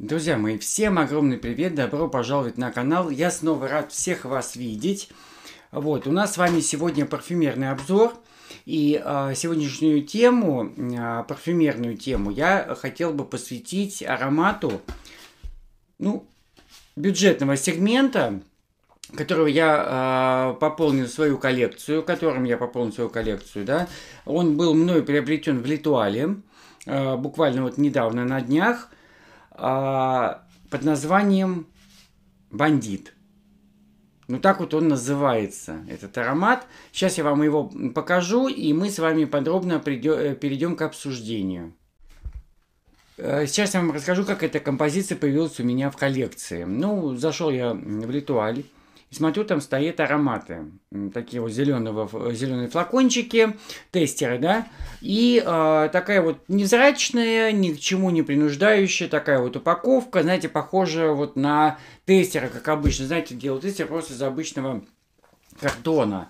Друзья мои, всем огромный привет, добро пожаловать на канал. Я снова рад всех вас видеть. Вот, у нас с вами сегодня парфюмерный обзор. И э, сегодняшнюю тему, э, парфюмерную тему, я хотел бы посвятить аромату, ну, бюджетного сегмента, которого я э, пополнил свою коллекцию, которым я пополнил свою коллекцию, да. Он был мной приобретен в Литуале, э, буквально вот недавно на днях. А, под названием «Бандит». Ну так вот он называется, этот аромат. Сейчас я вам его покажу, и мы с вами подробно э, перейдем к обсуждению. Э, сейчас я вам расскажу, как эта композиция появилась у меня в коллекции. Ну, зашел я в Литуаль, и смотрю, там стоят ароматы. Такие вот зеленого, э, зеленые флакончики, тестеры, да. И э, такая вот незрачная, ни к чему не принуждающая такая вот упаковка. Знаете, похожая вот на тестера, как обычно. Знаете, делают тестер просто из обычного картона.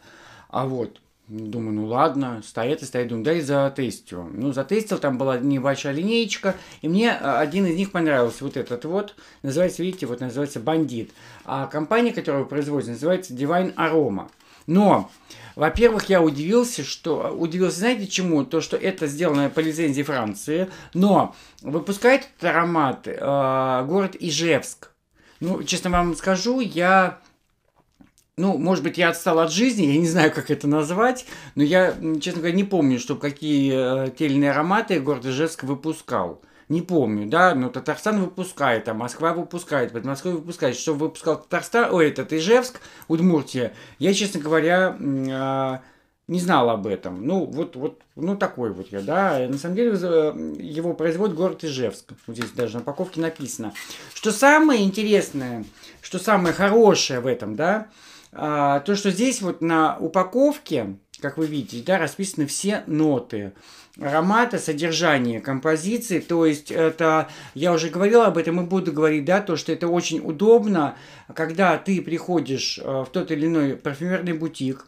А вот Думаю, ну ладно, стоят и стоят. Думаю, да и затестил. Ну, затестил, там была небольшая линеечка, и мне а, один из них понравился, вот этот вот. Называется, видите, вот называется «Бандит». А компания, которую производит, называется «Divine Aroma». Но, во-первых, я удивился, что... Удивился, знаете, чему? То, что это сделано по лицензии Франции, но выпускает этот аромат э, город Ижевск. Ну, честно вам скажу, я ну, может быть, я отстал от жизни, я не знаю, как это назвать, но я, честно говоря, не помню, что какие э, тельные ароматы город Ижевск выпускал. Не помню, да, но Татарстан выпускает, а Москва выпускает, Подмосковье выпускает. Что выпускал Татарстан, ой, это Ижевск, Удмуртия, я, честно говоря, а, не знал об этом. Ну, вот, вот, ну, такой вот я, да. На самом деле, э, его производит город Ижевск. Вот здесь даже на упаковке написано. Что самое интересное, что самое хорошее в этом, да, а, то, что здесь вот на упаковке, как вы видите, да, расписаны все ноты аромата, содержание композиции, то есть это, я уже говорил об этом и буду говорить, да, то, что это очень удобно, когда ты приходишь э, в тот или иной парфюмерный бутик,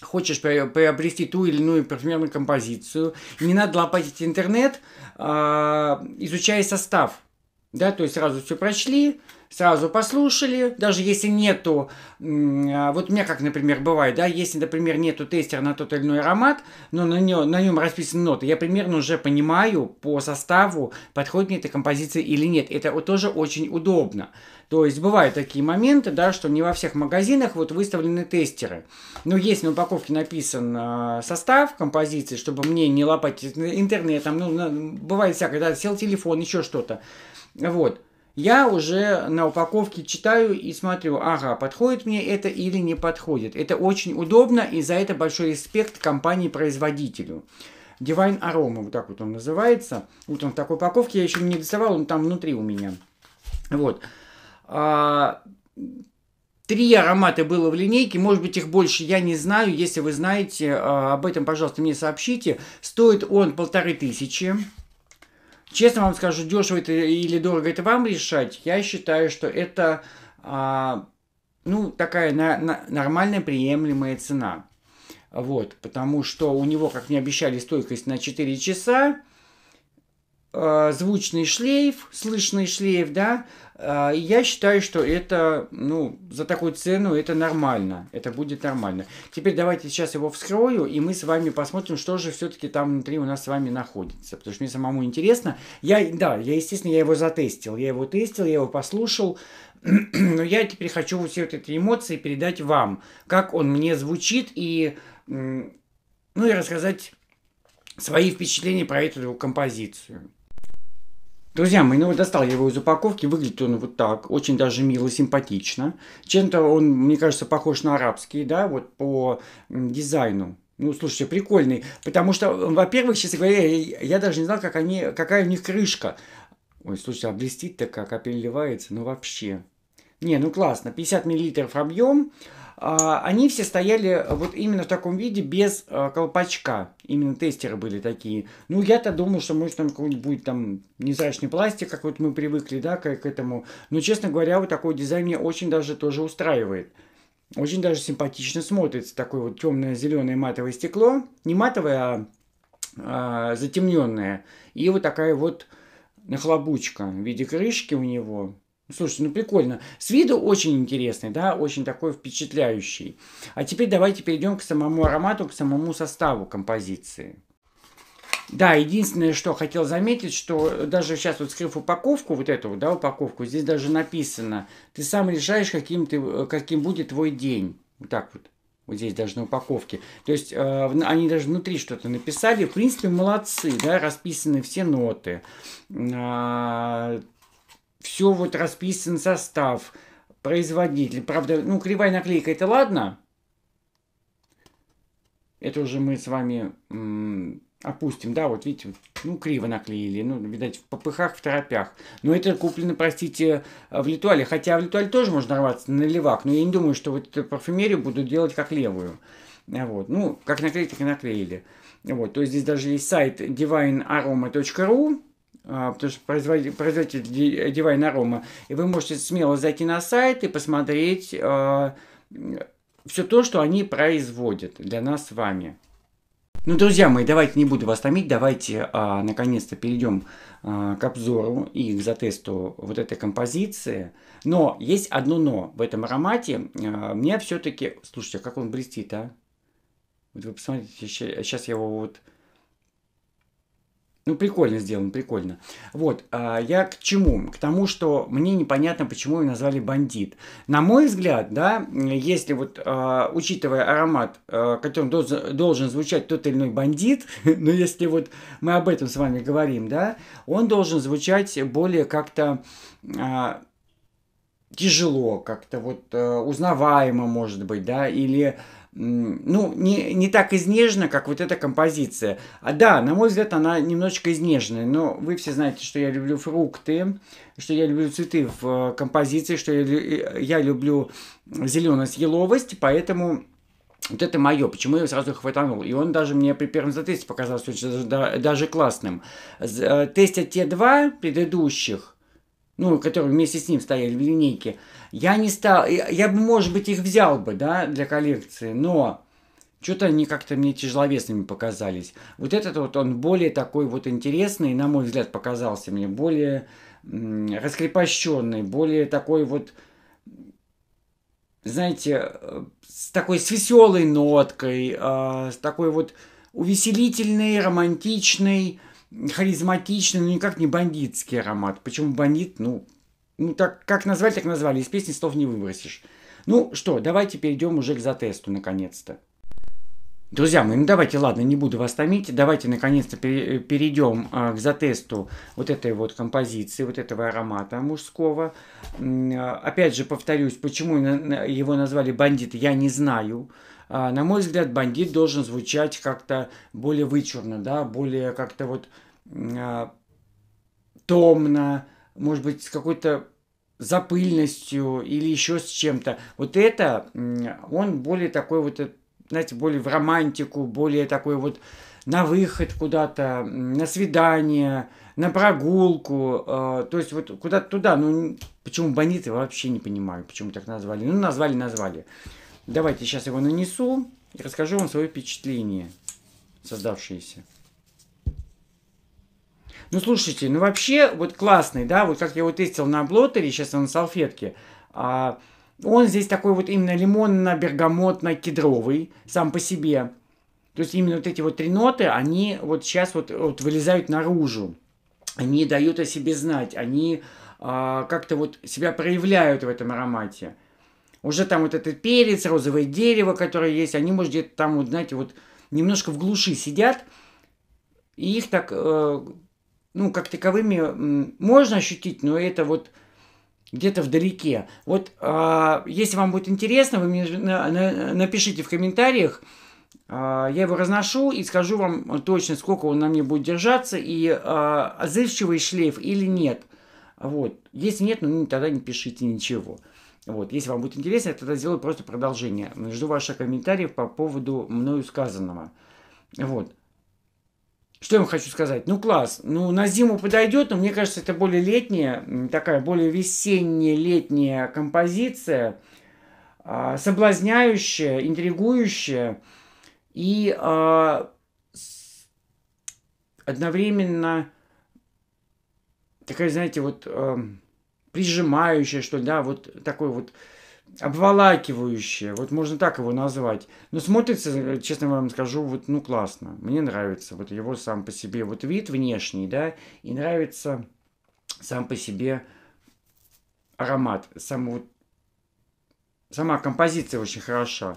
хочешь приобрести ту или иную парфюмерную композицию, не надо лопатить интернет, а, изучая состав, да, то есть сразу все прочли, сразу послушали, даже если нету, а, вот у меня как, например, бывает, да, если, например, нету тестера на тот или иной аромат, но на, нем, на нем расписаны ноты, я примерно уже понимаю по составу, подходит мне эта композиция или нет. Это тоже очень удобно. То есть бывают такие моменты, да, что не во всех магазинах вот выставлены тестеры. Но если на упаковке написан а, состав композиции, чтобы мне не лопать интернетом, ну, бывает всякое, да, сел телефон, еще что-то. Вот я уже на упаковке читаю и смотрю, ага, подходит мне это или не подходит. Это очень удобно, и за это большой респект компании-производителю. Divine Aroma, вот так вот он называется. Вот он в такой упаковке, я еще не доставал, он там внутри у меня. Вот. А, три аромата было в линейке, может быть их больше, я не знаю. Если вы знаете, а, об этом, пожалуйста, мне сообщите. Стоит он полторы тысячи. Честно вам скажу, дешево это или дорого это вам решать. Я считаю, что это а, ну такая на, на, нормальная приемлемая цена. Вот, потому что у него, как мне обещали, стойкость на 4 часа. Э, звучный шлейф, слышный шлейф, да, э, я считаю, что это, ну, за такую цену это нормально, это будет нормально. Теперь давайте сейчас его вскрою, и мы с вами посмотрим, что же все-таки там внутри у нас с вами находится, потому что мне самому интересно. Я, да, я, естественно, я его затестил, я его тестил, я его послушал, но я теперь хочу все вот эти эмоции передать вам, как он мне звучит, и, ну, и рассказать свои впечатления про эту композицию. Друзья мои, ну вот достал я его из упаковки, выглядит он вот так, очень даже мило, симпатично. Чем-то он, мне кажется, похож на арабский, да, вот по дизайну. Ну, слушайте, прикольный, потому что, во-первых, честно говоря, я даже не знал, как они, какая у них крышка. Ой, слушайте, а блестит-то как, а переливается, ну вообще. Не, ну классно, 50 миллилитров объем, а, они все стояли э, вот именно в таком виде, без э, колпачка. Именно тестеры были такие. Ну, я-то думал, что, может, там какой-нибудь будет там незрачный пластик, как вот мы привыкли, да, к, к этому. Но, честно говоря, вот такой дизайн мне очень даже тоже устраивает. Очень даже симпатично смотрится такое вот темное зеленое матовое стекло. Не матовое, а, а затемненное. И вот такая вот нахлобучка в виде крышки у него. Слушайте, ну прикольно. С виду очень интересный, да, очень такой впечатляющий. А теперь давайте перейдем к самому аромату, к самому составу композиции. Да, единственное, что хотел заметить, что даже сейчас вот скрыв упаковку, вот эту, да, упаковку, здесь даже написано, ты сам решаешь, каким, ты, каким будет твой день. Вот так вот. Вот здесь даже на упаковке. То есть э, они даже внутри что-то написали. В принципе, молодцы, да, расписаны все ноты. Э, все вот расписан состав, производитель. Правда, ну, кривая наклейка, это ладно. Это уже мы с вами опустим, да, вот видите, ну, криво наклеили, ну, видать, в попыхах, в торопях. Но это куплено, простите, в Литуале, хотя в Литуале тоже можно рваться на левак, но я не думаю, что вот эту парфюмерию будут делать как левую. Вот, ну, как наклеили, так и наклеили. Вот, то есть здесь даже есть сайт divinearoma.ru, а, потому что производитель, производитель Divine Aroma. И вы можете смело зайти на сайт и посмотреть э, а, все то, что они производят для нас с вами. Ну, друзья мои, давайте не буду вас томить, давайте э, наконец-то перейдем э, к обзору и к затесту вот этой композиции. Но есть одно но в этом аромате. э, мне все-таки... Слушайте, как он блестит, а? Вот вы посмотрите, сейчас я его вот... А, ну, прикольно сделано, прикольно. Вот, а я к чему? К тому, что мне непонятно, почему ее назвали бандит. На мой взгляд, да, если вот, а, учитывая аромат, а, которым должен, должен звучать тот или иной бандит, но если вот мы об этом с вами говорим, да, он должен звучать более как-то... А, тяжело как-то вот э, узнаваемо может быть да или ну, не, не так изнежена, как вот эта композиция. А да, на мой взгляд, она немножечко изнеженная, но вы все знаете, что я люблю фрукты, что я люблю цветы в э, композиции, что я, э, я люблю зеленость, еловость, поэтому вот это мое, почему я его сразу хватанул. И он даже мне при первом затесте показался очень, даже классным. Э, Тестя те два предыдущих – ну, которые вместе с ним стояли в линейке, я не стал, я, бы, может быть, их взял бы, да, для коллекции, но что-то они как-то мне тяжеловесными показались. Вот этот вот, он более такой вот интересный, на мой взгляд, показался мне, более раскрепощенный, более такой вот, знаете, с такой, с веселой ноткой, э, с такой вот увеселительной, романтичной, харизматичный, но никак не бандитский аромат. Почему бандит? Ну, ну так как назвали, так назвали. Из песни слов не выбросишь. Ну что, давайте перейдем уже к затесту наконец-то. Друзья мои, ну давайте, ладно, не буду вас томить, давайте наконец-то э, перейдем а, к затесту вот этой вот композиции, вот этого аромата мужского. А, опять же повторюсь, почему его назвали бандиты, я не знаю. А, на мой взгляд, бандит должен звучать как-то более вычурно, да, более как-то вот а, томно, может быть, с какой-то запыльностью или еще с чем-то. Вот это, он более такой вот, э, знаете, более в романтику, более такой вот на выход куда-то, на свидание, на прогулку, а, то есть вот куда-то туда. Ну, почему бандиты, вообще не понимаю, почему так назвали. Ну, назвали, назвали. Давайте сейчас его нанесу и расскажу вам свое впечатление, создавшееся. Ну, слушайте, ну вообще, вот классный, да, вот как я его тестил на блотере, сейчас он на салфетке, а, он здесь такой вот именно лимонно-бергамотно-кедровый сам по себе. То есть именно вот эти вот три ноты, они вот сейчас вот, вот вылезают наружу. Они дают о себе знать, они а, как-то вот себя проявляют в этом аромате. Уже там вот этот перец, розовое дерево, которое есть, они, может, где-то там, вот, знаете, вот немножко в глуши сидят, и их так, э, ну, как таковыми можно ощутить, но это вот где-то вдалеке. Вот, э, если вам будет интересно, вы мне на, на, напишите в комментариях, а, я его разношу и скажу вам точно, сколько он на мне будет держаться и э, отзывчивый шлейф или нет. Вот. Если нет, ну тогда не пишите ничего. Вот, если вам будет интересно, я тогда сделаю просто продолжение. Жду ваших комментариев по поводу мною сказанного. Вот. Что я вам хочу сказать? Ну, класс. Ну, на зиму подойдет, но мне кажется, это более летняя, такая более весенняя летняя композиция, э, соблазняющая, интригующая и э, одновременно такая, знаете, вот... Э, прижимающее, что ли, да, вот такой вот обволакивающее, вот можно так его назвать. Но смотрится, честно вам скажу, вот ну классно, мне нравится вот его сам по себе вот вид внешний, да, и нравится сам по себе аромат, сам вот, сама композиция очень хороша.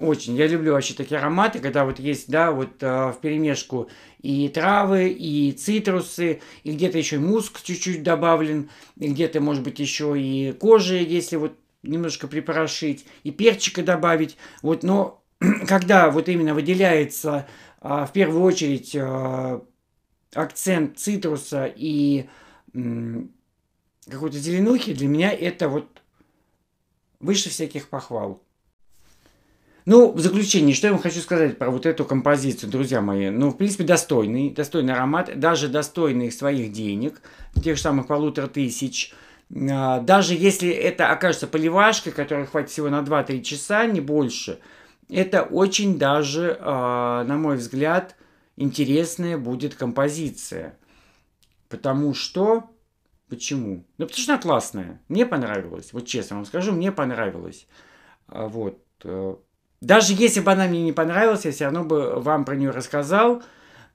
Очень. Я люблю вообще такие ароматы, когда вот есть, да, вот э, в перемешку и травы, и цитрусы, и где-то еще муск чуть-чуть добавлен, и где-то, может быть, еще и кожи, если вот немножко припорошить, и перчика добавить. Вот, но когда вот именно выделяется э, в первую очередь э, акцент цитруса и э, какой-то зеленухи, для меня это вот выше всяких похвал. Ну, в заключение, что я вам хочу сказать про вот эту композицию, друзья мои. Ну, в принципе, достойный, достойный аромат, даже достойный своих денег, тех же самых полутора тысяч. А, даже если это окажется поливашкой, которая хватит всего на 2-3 часа, не больше, это очень даже, а, на мой взгляд, интересная будет композиция. Потому что... Почему? Ну, потому что она классная. Мне понравилось. Вот честно вам скажу, мне понравилось. А вот э, даже если бы она мне не понравилась, я все равно бы вам про нее рассказал.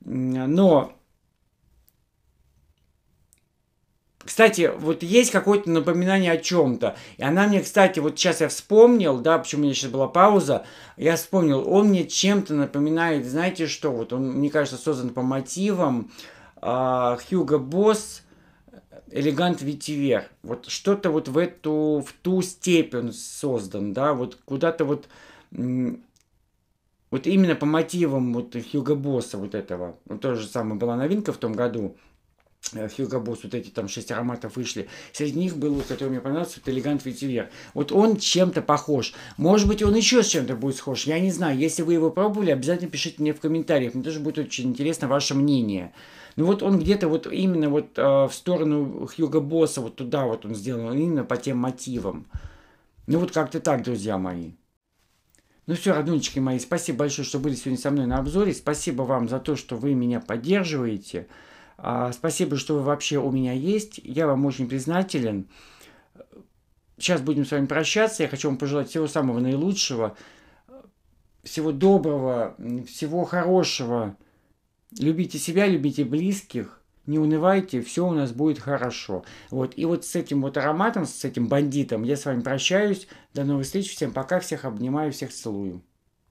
Но Кстати, вот есть какое-то напоминание о чем-то. И она мне, кстати, вот сейчас я вспомнил, да, почему у меня сейчас была пауза, я вспомнил, он мне чем-то напоминает, знаете что, вот он, мне кажется, создан по мотивам э, Хьюго Босс, элегант ветивер. Вот что-то вот в эту, в ту степень создан, да, вот куда-то вот вот именно по мотивам вот Хьюго Босса вот этого. Вот тоже самая была новинка в том году. Э, Хьюго Босс, вот эти там шесть ароматов вышли. Среди них был, вот, который мне понравился, вот элегант ветивер. Вот он чем-то похож. Может быть, он еще с чем-то будет схож. Я не знаю. Если вы его пробовали, обязательно пишите мне в комментариях. Мне тоже будет очень интересно ваше мнение. Ну вот он где-то вот именно вот э, в сторону Хьюго Босса, вот туда вот он сделан, именно по тем мотивам. Ну вот как-то так, друзья мои. Ну все, родунчики мои, спасибо большое, что были сегодня со мной на обзоре. Спасибо вам за то, что вы меня поддерживаете. А, спасибо, что вы вообще у меня есть. Я вам очень признателен. Сейчас будем с вами прощаться. Я хочу вам пожелать всего самого наилучшего, всего доброго, всего хорошего. Любите себя, любите близких не унывайте, все у нас будет хорошо. Вот. И вот с этим вот ароматом, с этим бандитом я с вами прощаюсь. До новых встреч, всем пока, всех обнимаю, всех целую.